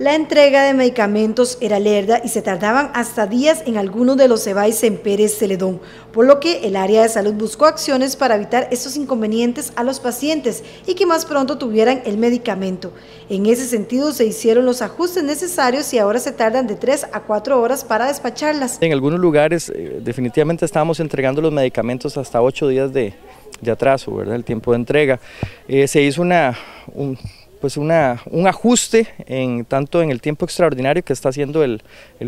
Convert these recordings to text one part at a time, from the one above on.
La entrega de medicamentos era lerda y se tardaban hasta días en algunos de los Cebáis en Pérez Celedón, por lo que el área de salud buscó acciones para evitar estos inconvenientes a los pacientes y que más pronto tuvieran el medicamento. En ese sentido se hicieron los ajustes necesarios y ahora se tardan de 3 a 4 horas para despacharlas. En algunos lugares eh, definitivamente estábamos entregando los medicamentos hasta 8 días de, de atraso, ¿verdad? el tiempo de entrega. Eh, se hizo una, pues una, un ajuste en tanto en el tiempo extraordinario que está haciendo el,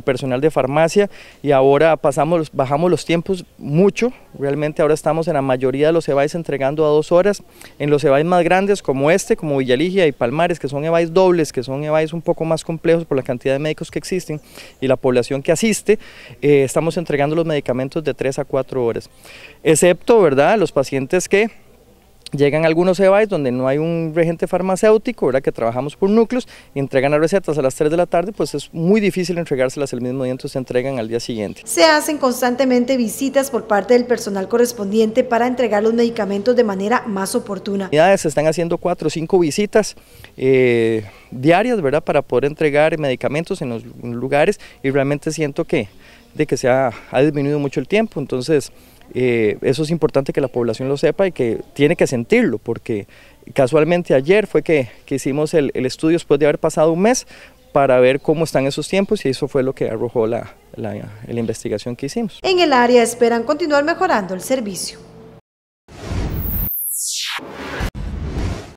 personal de farmacia y ahora pasamos, bajamos los tiempos mucho, realmente ahora estamos en la mayoría de los EVAIs entregando a dos horas, en los EVAIs más grandes como este, como Villaligia y Palmares, que son EVAIs dobles, que son EVAIs un poco más complejos por la cantidad de médicos que existen y la población que asiste, eh, estamos entregando los medicamentos de tres a cuatro horas, excepto, ¿verdad?, los pacientes que Llegan algunos e-bites donde no hay un regente farmacéutico, ¿verdad? que trabajamos por núcleos, entregan las recetas a las 3 de la tarde, pues es muy difícil entregárselas el mismo día, entonces se entregan al día siguiente. Se hacen constantemente visitas por parte del personal correspondiente para entregar los medicamentos de manera más oportuna. Se están haciendo 4 o 5 visitas eh, diarias ¿verdad? para poder entregar medicamentos en los lugares y realmente siento que de que se ha, disminuido mucho el tiempo, entonces eh, eso es importante que la población lo sepa y que tiene que sentirlo, porque casualmente ayer fue que, hicimos el, estudio después de haber pasado un mes para ver cómo están esos tiempos y eso fue lo que arrojó la investigación que hicimos. En el área esperan continuar mejorando el servicio.